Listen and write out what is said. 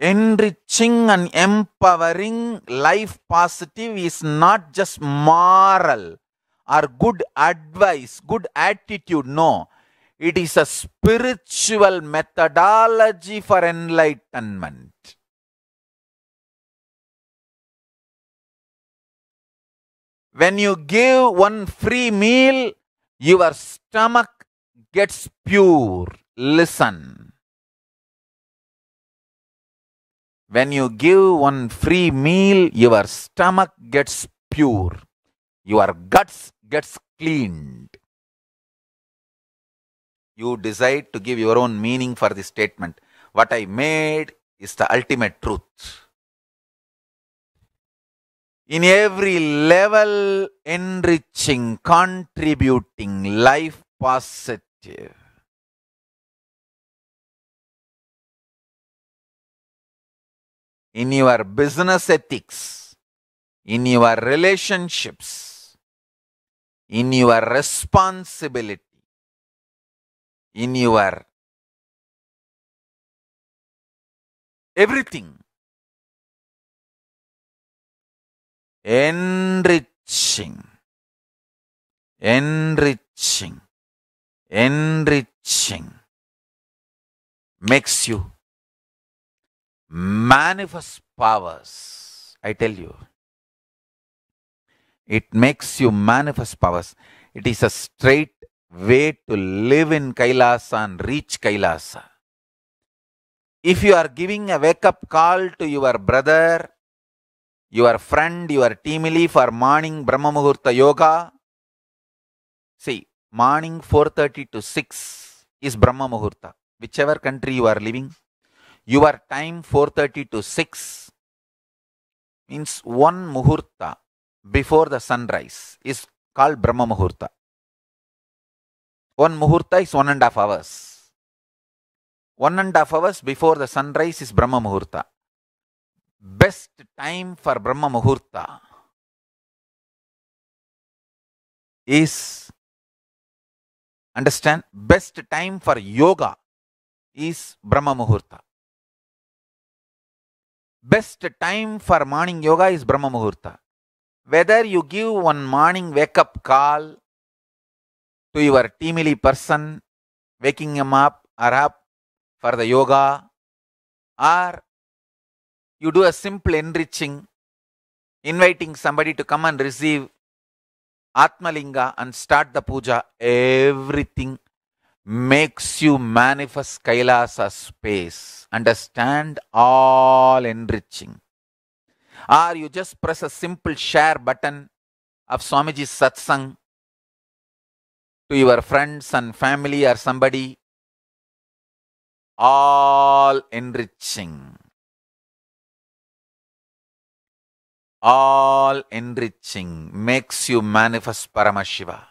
enriching and empowering life positive is not just moral or good advice, good attitude. No, it is a spiritual methodology for enlightenment. When you give one free meal, your stomach gets pure. Listen. When you give one free meal, your stomach gets pure. Your guts gets cleaned. You decide to give your own meaning for the statement. What I made is the ultimate truth. In every level, enriching, contributing, life positive. in your business ethics, in your relationships, in your responsibility, in your everything. Enriching, enriching, enriching makes you manifest powers. I tell you, it makes you manifest powers. It is a straight way to live in Kailasa and reach Kailasa. If you are giving a wake up call to your brother, your friend, your team teamily for morning Brahma Muhurta Yoga, see, morning 4.30 to 6 is Brahma Muhurta, whichever country you are living your time 4.30 to 6 means one muhurta before the sunrise is called Brahma muhurta. One muhurta is one and a half hours. One and a half hours before the sunrise is Brahma muhurta. Best time for Brahma muhurta is understand best time for yoga is Brahma muhurta. best time for morning yoga is Brahma Muhurta. Whether you give one morning wake up call to your teamily person, waking him up or up for the yoga, or you do a simple enriching, inviting somebody to come and receive Atmalinga and start the puja, everything makes you manifest Kailasa space. Understand? All enriching. Or you just press a simple share button of Swamiji's satsang to your friends and family or somebody. All enriching. All enriching makes you manifest Paramashiva.